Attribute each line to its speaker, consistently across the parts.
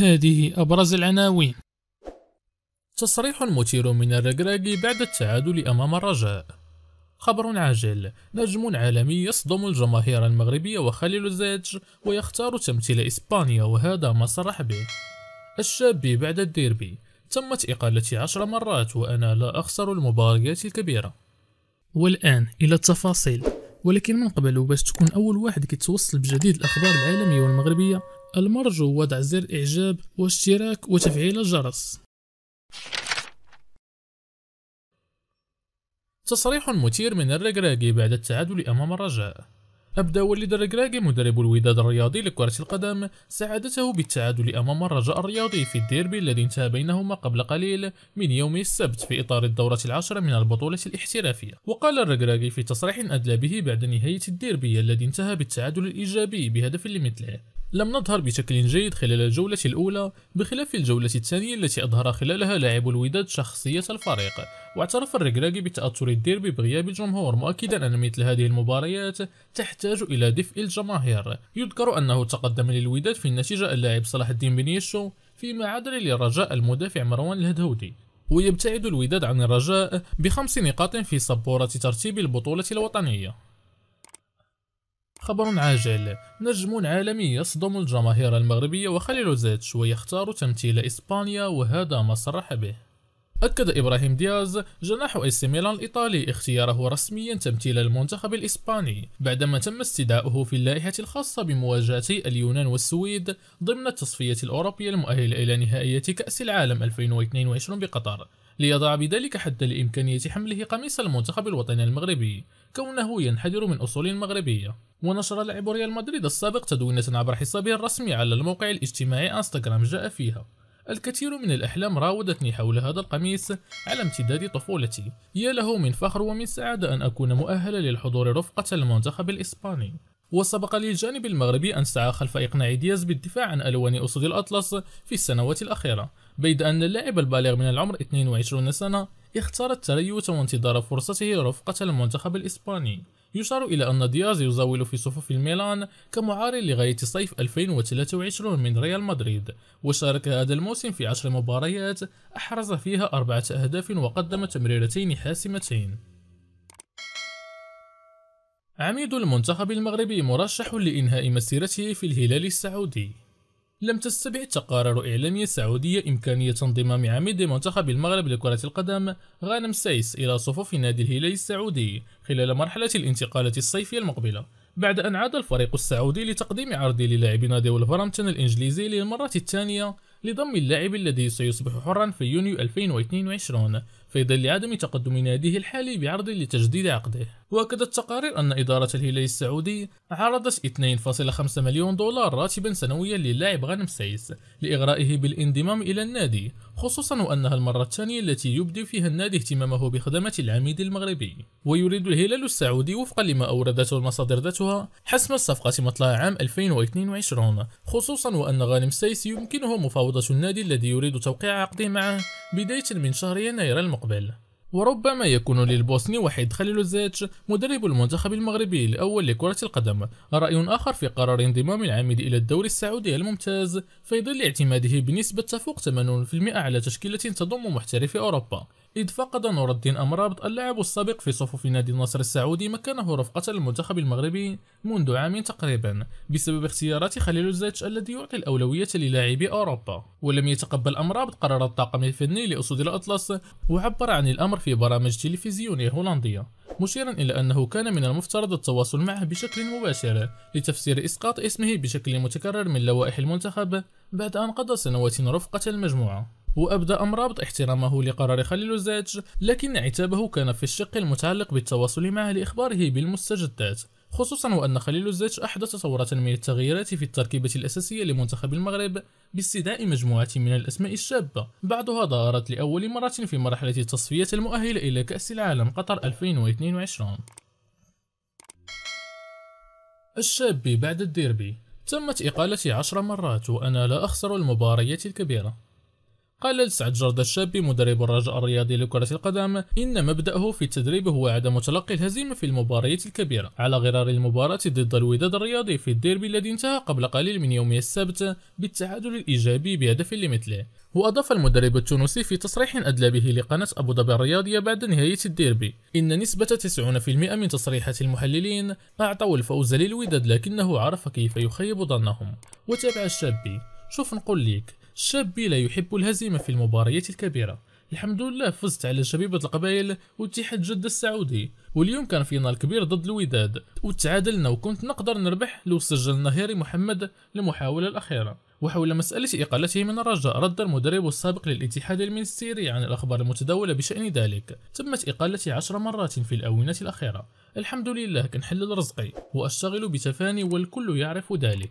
Speaker 1: هذه أبرز العناوين تصريح مثير من الركراكي بعد التعادل أمام الرجاء خبر عاجل نجم عالمي يصدم الجماهير المغربية وخليل زاج ويختار تمثيل إسبانيا وهذا ما صرح به الشابي بعد الديربي تمت إقالتي عشر مرات وأنا لا أخسر المباريات الكبيرة والآن إلى التفاصيل ولكن من قبل باش تكون أول واحد كيتوصل بجديد الأخبار العالمية والمغربية المرجو وضع زر إعجاب واشتراك وتفعيل الجرس تصريح مثير من الركراكي بعد التعادل أمام الرجاء أبدى وليد الركراكي مدرب الوداد الرياضي لكرة القدم سعادته بالتعادل أمام الرجاء الرياضي في الديربي الذي انتهى بينهما قبل قليل من يوم السبت في إطار الدورة العاشرة من البطولة الاحترافية وقال الركراكي في تصريح أدلى به بعد نهاية الديربي الذي انتهى بالتعادل الإيجابي بهدف لمثله لم نظهر بشكل جيد خلال الجولة الأولى بخلاف الجولة الثانية التي أظهر خلالها لاعب الوداد شخصية الفريق واعترف الركراكي بتأثر الديربي بغياب الجمهور مؤكدا أن مثل هذه المباريات تحتاج إلى دفء الجماهير يذكر أنه تقدم للوداد في النتيجة اللاعب صلاح الدين بنيشو فيما عدل للرجاء المدافع مروان الهدهودي ويبتعد الوداد عن الرجاء بخمس نقاط في سبورة ترتيب البطولة الوطنية خبر عاجل نجم عالمي يصدم الجماهير المغربية وخليل زيتش ويختار تمثيل إسبانيا وهذا ما صرح به أكد إبراهيم دياز جناح إيسي ميلان الإيطالي اختياره رسميا تمثيل المنتخب الإسباني بعدما تم استدعائه في اللائحة الخاصة بمواجهة اليونان والسويد ضمن التصفية الأوروبية المؤهلة إلى نهائية كأس العالم 2022 بقطر ليضع بذلك حد لإمكانية حمله قميص المنتخب الوطني المغربي كونه ينحدر من أصول مغربية ونشر لاعب ريال مدريد السابق تدوينة عبر حسابه الرسمي على الموقع الاجتماعي انستغرام جاء فيها الكثير من الأحلام راودتني حول هذا القميص على امتداد طفولتي يا له من فخر ومن سعادة أن أكون مؤهلا للحضور رفقة المنتخب الإسباني وسبق للجانب المغربي أن سعى خلف إقناع دياز بالدفاع عن ألوان أسود الأطلس في السنوات الأخيرة بيد أن اللاعب البالغ من العمر 22 سنة اختار التريث وانتظار فرصته رفقة المنتخب الإسباني يشار إلى أن دياز يزاول في صفوف الميلان كمعار لغاية صيف 2023 من ريال مدريد وشارك هذا الموسم في عشر مباريات أحرز فيها أربعة أهداف وقدم تمريرتين حاسمتين عميد المنتخب المغربي مرشح لإنهاء مسيرته في الهلال السعودي لم تستبعد تقارير إعلامية سعودية إمكانية انضمام عميد منتخب المغرب لكرة القدم غانم سيس إلى صفوف نادي الهلال السعودي خلال مرحلة الانتقالات الصيفية المقبلة بعد أن عاد الفريق السعودي لتقديم عرض للاعب نادي ولفرامبتون الإنجليزي للمرة الثانية لضم اللاعب الذي سيصبح حرا في يونيو 2022 في ظل عدم تقدم ناديه الحالي بعرض لتجديد عقده وأكدت تقارير أن إدارة الهلال السعودي عرضت 2.5 مليون دولار راتبا سنويا للاعب غنم سيس لإغرائه بالانضمام إلى النادي خصوصا وأنها المرة الثانية التي يبدي فيها النادي اهتمامه بخدمة العميد المغربي ويريد الهلال السعودي وفقا لما أوردته المصادر ذاتها حسم الصفقة مطلع عام 2022 خصوصا وأن غانم سيس يمكنه مفاوضة فوضى النادي الذي يريد توقيع عقده معه بداية من شهر يناير المقبل وربما يكون للبوسني وحيد خليل الزاتش مدرب المنتخب المغربي الأول لكرة القدم رأي آخر في قرار انضمام العامل إلى الدوري السعودي الممتاز في ظل اعتماده بنسبة تفوق 80% على تشكيلة تضم محترفي أوروبا إذ فقد نور الدين أمرابط اللاعب السابق في صفوف نادي النصر السعودي مكانه رفقة المنتخب المغربي منذ عام تقريبا بسبب اختيارات خليل الزيتش الذي يعطي الأولوية للاعبي أوروبا ولم يتقبل أمرابط قرار الطاقم الفني لأسود الأطلس وعبر عن الأمر في برامج تلفزيونية هولندية مشيرا إلى أنه كان من المفترض التواصل معه بشكل مباشر لتفسير إسقاط اسمه بشكل متكرر من لوائح المنتخب بعد أن قضى سنوات رفقة المجموعة وأبدى أمرابط احترامه لقرار خليل الزاج لكن عتابه كان في الشق المتعلق بالتواصل معه لإخباره بالمستجدات خصوصا وأن خليل الزاج أحدث ثورة من التغييرات في التركيبة الأساسية لمنتخب المغرب باستدعاء مجموعة من الأسماء الشابة بعضها ظهرت لأول مرة في مرحلة التصفية المؤهلة إلى كأس العالم قطر 2022 الشابي بعد الديربي تمت إقالتي عشر مرات وأنا لا أخسر المباريات الكبيرة قال لسعد جرد الشابي مدرب الرجاء الرياضي لكرة القدم إن مبدأه في التدريب هو عدم تلقي الهزيمة في المباريات الكبيرة على غرار المباراة ضد الوداد الرياضي في الديربي الذي انتهى قبل قليل من يوم السبت بالتعادل الإيجابي بهدف لمثله وأضاف المدرب التونسي في تصريح أدلى به لقناة أبو ظبي الرياضية بعد نهاية الديربي إن نسبة 90% من تصريحات المحللين أعطوا الفوز للوداد لكنه عرف كيف يخيب ظنهم وتابع الشابي شوف نقول ليك شابي لا يحب الهزيمة في المباريات الكبيرة الحمد لله فزت على شبيبة القبائل واتحاد جدة السعودي واليوم كان فينال كبير ضد الوداد وتعادلنا وكنت نقدر نربح لو سجلنا هيري محمد المحاولة الأخيرة وحول مسألة إقالته من الرجاء رد المدرب السابق للاتحاد المنستيري عن الأخبار المتداولة بشأن ذلك تمت إقالتي عشر مرات في الآونة الأخيرة الحمد لله كنحلل رزقي وأشتغل بتفاني والكل يعرف ذلك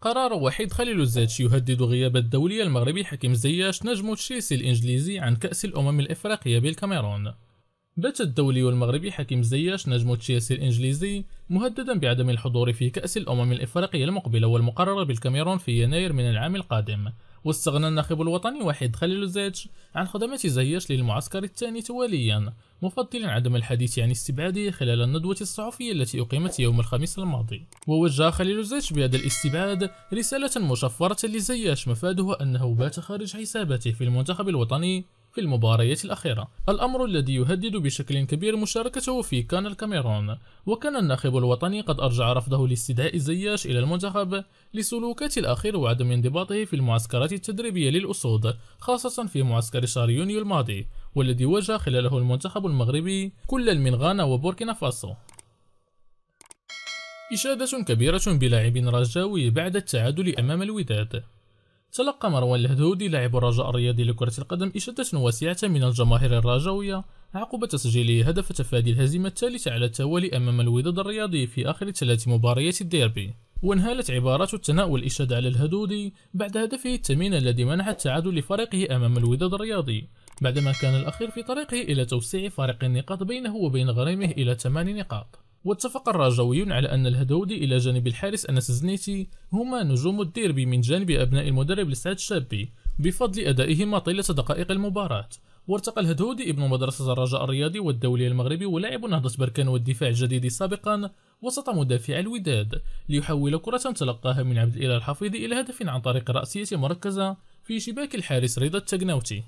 Speaker 1: قرار وحيد خليل الزادشي يهدد غياب الدولي المغربي حكيم زياش نجم تشيلسي الإنجليزي عن كأس الأمم الإفريقية بالكاميرون بات الدولي المغربي حكيم زياش نجم تشيلسي الإنجليزي مهددا بعدم الحضور في كأس الأمم الإفريقية المقبلة والمقررة بالكاميرون في يناير من العام القادم واستغنى الناخب الوطني وحيد خليل زيتش عن خدمات زياش للمعسكر الثاني تواليا مفضلا عدم الحديث عن استبعاده خلال الندوة الصحفية التي أقيمت يوم الخميس الماضي ووجه خليل زيتش بهذا الاستبعاد رسالة مشفرة لزياش مفادها أنه بات خارج حساباته في المنتخب الوطني في المباريات الأخيرة الأمر الذي يهدد بشكل كبير مشاركته في كان الكاميرون وكان الناخب الوطني قد أرجع رفضه لاستدعاء زياش إلى المنتخب لسلوكات الأخير وعدم انضباطه في المعسكرات التدريبية للأسود خاصة في معسكر شهر يونيو الماضي والذي واجه خلاله المنتخب المغربي كل من غانا وبوركينا فاسو إشادة كبيرة بلاعب رجاوي بعد التعادل أمام الوداد تلقى مروان الهدودي لاعب الرجاء الرياضي لكرة القدم إشادة واسعة من الجماهير الرجاوية عقب تسجيله هدف تفادي الهزيمة الثالثة على التوالي أمام الوداد الرياضي في آخر ثلاث مباريات الديربي وانهالت عبارات الثناء والإشادة على الهدودي بعد هدفه الثمين الذي منح التعادل لفريقه أمام الوداد الرياضي بعدما كان الأخير في طريقه إلى توسيع فارق النقاط بينه وبين غريمه إلى ثمان نقاط واتفق الرجويون على أن الهدودي إلى جانب الحارس أنس زنيتي هما نجوم الديربي من جانب أبناء المدرب لسعد شابي بفضل أدائهما طيلة دقائق المباراة وارتقى الهدودي ابن مدرسة الرجاء الرياضي والدولي المغربي ولاعب نهضة بركان والدفاع الجديد سابقا وسط مدافع الوداد ليحول كرة تلقاها من عبد الإله الحفيظي إلى هدف عن طريق رأسية مركزة في شباك الحارس رضا التقناوتي